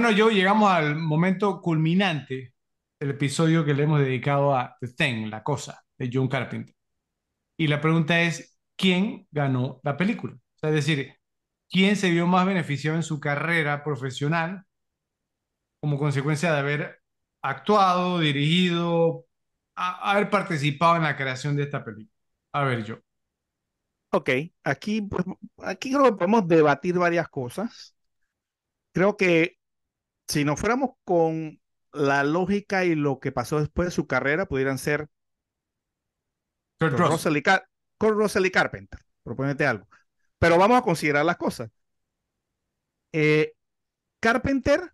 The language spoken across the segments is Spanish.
Bueno, yo llegamos al momento culminante del episodio que le hemos dedicado a The Thing, la cosa, de John Carpenter. Y la pregunta es, ¿quién ganó la película? O sea, es decir, ¿quién se vio más beneficiado en su carrera profesional como consecuencia de haber actuado, dirigido, haber participado en la creación de esta película? A ver, yo. Ok, aquí, pues, aquí creo que podemos debatir varias cosas. Creo que si nos fuéramos con la lógica y lo que pasó después de su carrera, pudieran ser con Russell, y Carpenter, proponete algo. Pero vamos a considerar las cosas. Eh, Carpenter,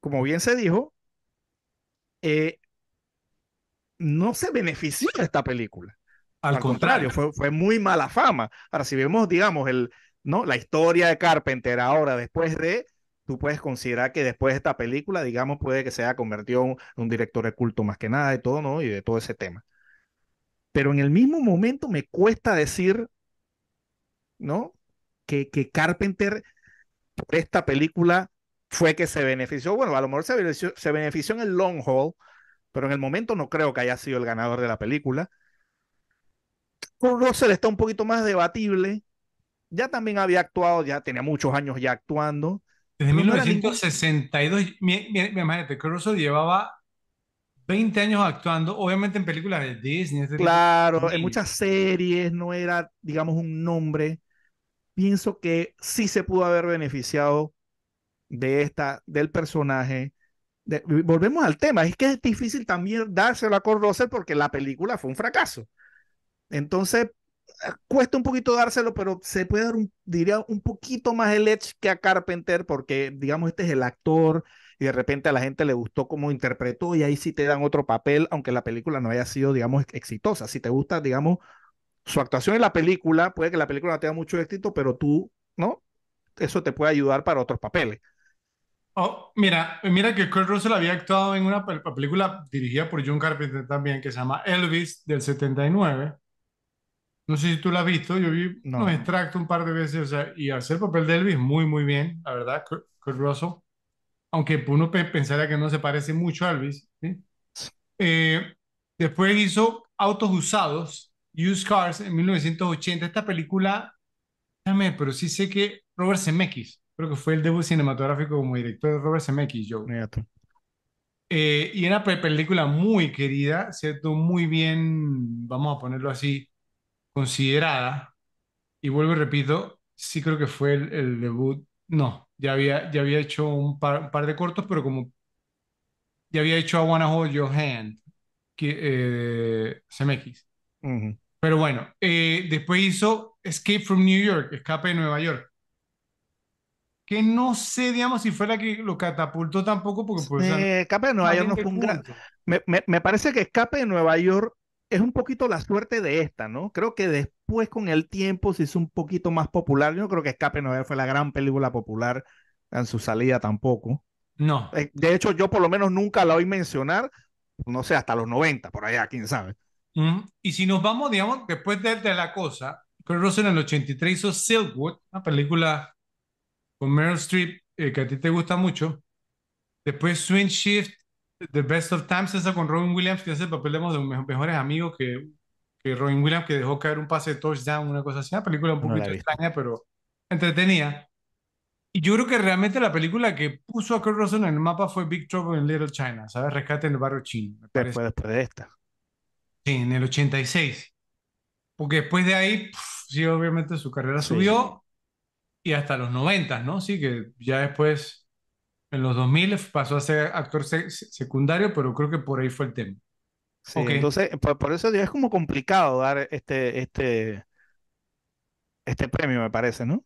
como bien se dijo, eh, no se benefició de esta película. Al, contrario, Fue, fue, muy mala fama. Ahora, si vemos, digamos, el, ¿no? la historia de Carpenter ahora, después de, tú puedes considerar que después de esta película, digamos, puede que se haya convertido en un director de culto más que nada y todo, ¿no? Y de todo ese tema. Pero en el mismo momento me cuesta decir, ¿no? Que, que Carpenter, por esta película, fue que se benefició. Bueno, a lo mejor se benefició, se benefició en el long haul, pero en el momento no creo que haya sido el ganador de la película. Russell está un poquito más debatible. Ya también había actuado, ya tenía muchos años ya actuando. Desde 1962, imagínate, Caruso llevaba 20 años actuando, obviamente en películas de Disney. claro, en muchas series, no era, digamos, un nombre. Pienso que sí se pudo haber beneficiado de esta, del personaje. volvemos al tema, es que es difícil también dárselo a Kurt porque la película fue un fracaso. Entonces, cuesta un poquito dárselo, pero se puede dar, un, diría, un poquito más el edge que a Carpenter, porque, digamos, este es el actor y de repente a la gente le gustó cómo interpretó y ahí sí te dan otro papel, aunque la película no haya sido, digamos, exitosa. Si te gusta, digamos, su actuación en la película, puede que la película no tenga mucho éxito, pero tú, ¿no? Eso te puede ayudar para otros papeles. Oh, mira, mira que Kurt Russell había actuado en una película dirigida por John Carpenter también, que se llama Elvis del 79 no sé si tú la has visto, yo vi no. extracto un par de veces, y hacer el papel de Elvis muy, muy bien, la verdad, Kurt, Aunque uno pensaría que no se parece mucho a Elvis. Eh, después hizo Autos Usados, Used Cars, en 1980. Esta película, pero sí sé que Robert Zemeckis, creo que fue el debut cinematográfico como director de Robert Zemeckis, yo. Eh, y era una película muy querida, ¿cierto? Muy bien, vamos a ponerlo así, considerada, y vuelvo y repito, sí creo que fue el, debut, no, ya había, ya había hecho un par, de cortos, pero como ya había hecho a Wanna Hold Your Hand, que, eh, CMX. Pero bueno, eh, después hizo Escape from New York, Escape de Nueva York. Que no sé, digamos, si fue la que lo catapultó tampoco, porque... Pues, escape de Nueva York no fue un gran... Me, me, parece que Escape de Nueva York es un poquito la suerte de esta, ¿no? Creo que después con el tiempo se hizo un poquito más popular. Yo no creo que Escape no fue la gran película popular en su salida tampoco. No. Eh, de hecho, yo por lo menos nunca la oí mencionar, no sé, hasta los 90, por allá, quién sabe. Mm, y si nos vamos, digamos, después de, la cosa, Kurt Russell en el 83 hizo Silkwood, una película con Meryl Streep eh, que a ti te gusta mucho. Después Swing Shift The Best of Times, esa con Robin Williams, que hace el papel de uno de los mejores amigos que, que Robin Williams, que dejó caer un pase de touchdown, una cosa así. Una película un poquito extraña, pero entretenida. Y yo creo que realmente la película que puso a Kurt Russell en el mapa fue Big Trouble in Little China, ¿sabes? Rescate en el barrio chino. Después, de esta. Sí, en el 86. Porque después de ahí, sí, obviamente su carrera subió y hasta los 90, ¿no? Sí, que ya después en los 2000 pasó a ser actor secundario, pero creo que por ahí fue el tema. Sí, Entonces, por, eso es como complicado dar este, este, este premio, me parece, ¿no?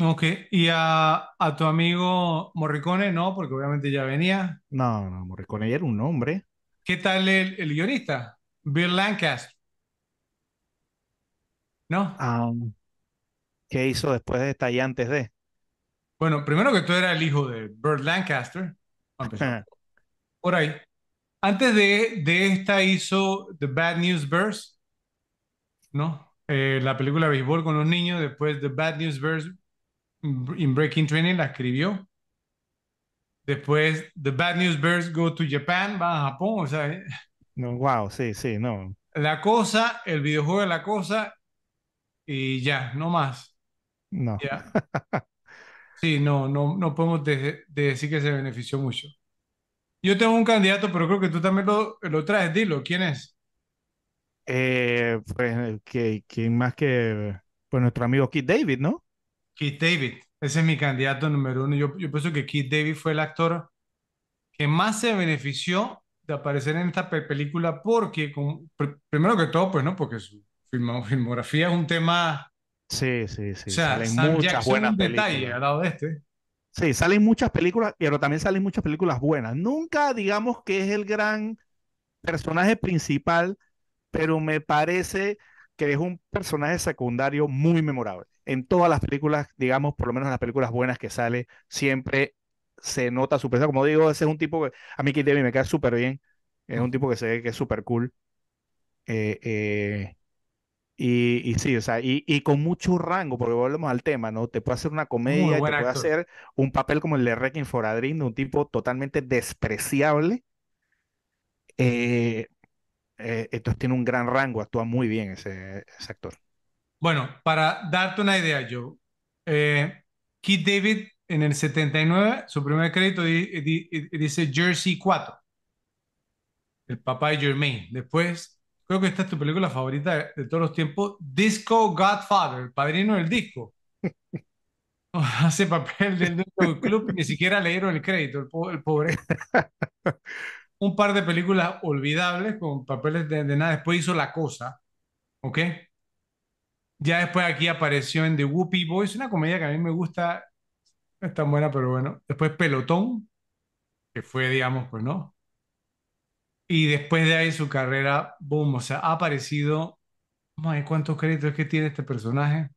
Ok, y a, tu amigo Morricone, no, porque obviamente ya venía. No, no, Morricone ya era un hombre. ¿Qué tal el, guionista? Bill Lancaster. ¿No? Ah, ¿Qué hizo después de esta y antes de? Bueno, primero que todo era el hijo de Burt Lancaster. Por ahí. Antes de, de, esta hizo The Bad News Bears, ¿no? Eh, la película de Béisbol con los niños, después The Bad News Bears in Breaking Training la escribió. Después The Bad News Bears Go to Japan, va a Japón, o sea... Eh. No, wow, sí, sí, no. La cosa, el videojuego de la cosa y ya, no más. No. Ya. Sí, no, no, no podemos decir que se benefició mucho. Yo tengo un candidato, pero creo que tú también lo, lo traes. Dilo, ¿quién es? Eh, pues, eh, ¿quién más que pues, nuestro amigo Keith David, no? Keith David, ese es mi candidato número uno. Yo, pienso que Keith David fue el actor que más se benefició de aparecer en esta película porque, primero que todo, pues no, porque su filmografía es un tema Sí, sí, sí. salen muchas buenas películas. al lado de este. Sí, salen muchas películas, pero también salen muchas películas buenas. Nunca digamos que es el gran personaje principal, pero me parece que es un personaje secundario muy memorable. En todas las películas, digamos, por lo menos en las películas buenas que sale, siempre se nota su presencia. Como digo, ese es un tipo que a mí que me cae súper bien. Es un tipo que se ve que es súper cool. eh, eh y, sí, o sea, y, con mucho rango, porque volvemos al tema, ¿no? Te puede hacer una comedia, te puede hacer un papel como el de Requiem for de un tipo totalmente despreciable. Eh, eh, entonces tiene un gran rango, actúa muy bien ese, actor. Bueno, para darte una idea, Joe, eh, Keith David en el 79, su primer crédito dice Jersey 4, el papá de Jermaine. Después creo que esta es tu película favorita de, todos los tiempos, Disco Godfather, padrino del disco. Hace papel del club, ni siquiera leyeron el crédito, el, pobre. Un par de películas olvidables con papeles de, de, nada. Después hizo La Cosa, ¿ok? Ya después aquí apareció en The Whoopi Boys, una comedia que a mí me gusta, no es tan buena, pero bueno. Después Pelotón, que fue, digamos, pues no, y después de ahí su carrera, boom, o sea, ha aparecido, cuántos créditos es que tiene este personaje.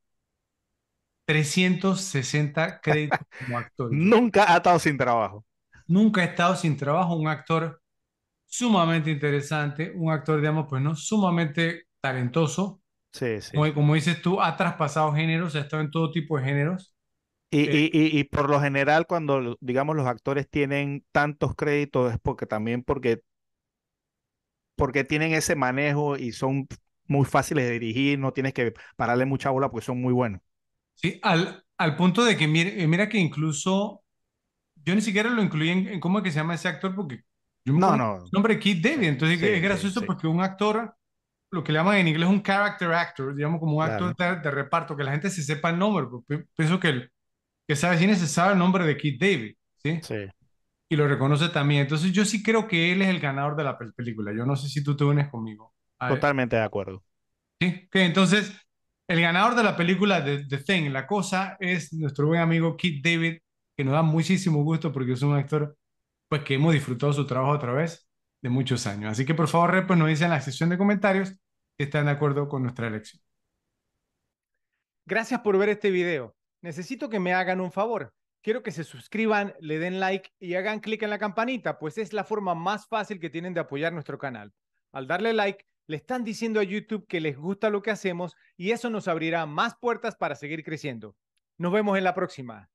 360 créditos como actor. Nunca ha estado sin trabajo. Nunca ha estado sin trabajo, un actor sumamente interesante, un actor, digamos, pues no, sumamente talentoso. Sí, sí. Como, dices tú, ha traspasado géneros, ha estado en todo tipo de géneros. Y, y, eh, y, y, por lo general, cuando digamos los actores tienen tantos créditos, es porque también porque porque tienen ese manejo y son muy fáciles de dirigir, no tienes que pararle mucha bola porque son muy buenos. Sí, al, al punto de que mira, eh, mira que incluso yo ni siquiera lo incluí en, cómo es que se llama ese actor porque no, no. El nombre Keith David, entonces es gracioso porque un actor lo que le llaman en inglés un character actor, digamos como un actor de, reparto, que la gente se sepa el nombre, pienso que el que sabe cine se sabe el nombre de Keith David, ¿sí? Sí y lo reconoce también. Entonces yo sí creo que él es el ganador de la película. Yo no sé si tú te unes conmigo. Totalmente de acuerdo. Sí, que entonces el ganador de la película de The Thing, La Cosa, es nuestro buen amigo Keith David, que nos da muchísimo gusto porque es un actor pues que hemos disfrutado su trabajo otra vez de muchos años. Así que por favor, pues nos dicen en la sección de comentarios si están de acuerdo con nuestra elección. Gracias por ver este video. Necesito que me hagan un favor quiero que se suscriban, le den like y hagan clic en la campanita, pues es la forma más fácil que tienen de apoyar nuestro canal. Al darle like, le están diciendo a YouTube que les gusta lo que hacemos y eso nos abrirá más puertas para seguir creciendo. Nos vemos en la próxima.